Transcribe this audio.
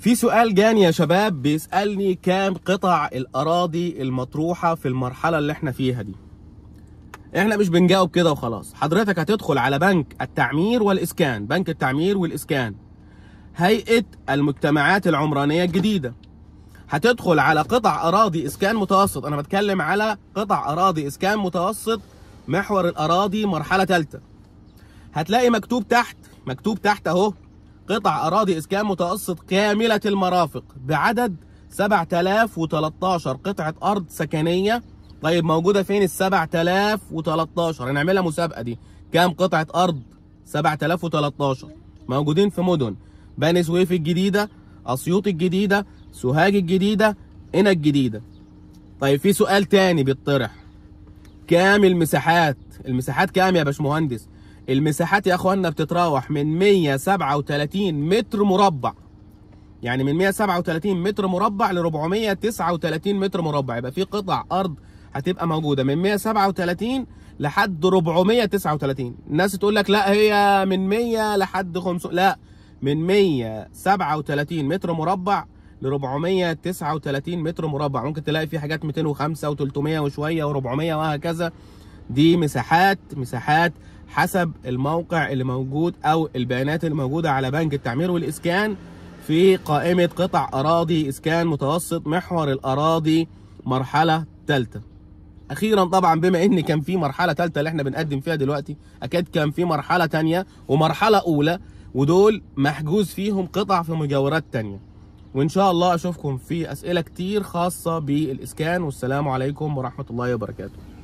في سؤال جاني يا شباب بيسألني كام قطع الأراضي المطروحة في المرحلة اللي احنا فيها دي احنا مش بنجاوب كده وخلاص حضرتك هتدخل على بنك التعمير والإسكان بنك التعمير والإسكان هيئة المجتمعات العمرانية الجديدة هتدخل على قطع أراضي إسكان متوسط أنا بتكلم على قطع أراضي إسكان متوسط محور الأراضي مرحلة ثالثة هتلاقي مكتوب تحت مكتوب تحت أهو قطع أراضي إسكان متوسط كاملة المرافق بعدد 7013 قطعة أرض سكنية طيب موجودة فين ال 7013 هنعملها مسابقة دي كام قطعة أرض 7013 موجودين في مدن بني سويف الجديدة أسيوط الجديدة سوهاج الجديدة هنا الجديدة طيب في سؤال تاني بيطرح كام المساحات المساحات كام يا باشمهندس المساحات يا اخوانا بتتراوح من 137 متر مربع يعني من 137 متر مربع ل 439 متر مربع يبقى في قطع ارض هتبقى موجوده من 137 لحد 439 الناس تقول لك لا هي من 100 لحد 500 لا من 137 متر مربع ل 439 متر مربع ممكن تلاقي في حاجات 205 و300 وشويه و400 وهكذا دي مساحات مساحات حسب الموقع اللي موجود او البيانات اللي موجوده على بنك التعمير والاسكان في قائمه قطع اراضي اسكان متوسط محور الاراضي مرحله ثالثه اخيرا طبعا بما ان كان في مرحله ثالثه اللي احنا بنقدم فيها دلوقتي اكاد كان في مرحله ثانيه ومرحله اولى ودول محجوز فيهم قطع في مجاورات ثانيه وان شاء الله اشوفكم في اسئله كتير خاصه بالاسكان والسلام عليكم ورحمه الله وبركاته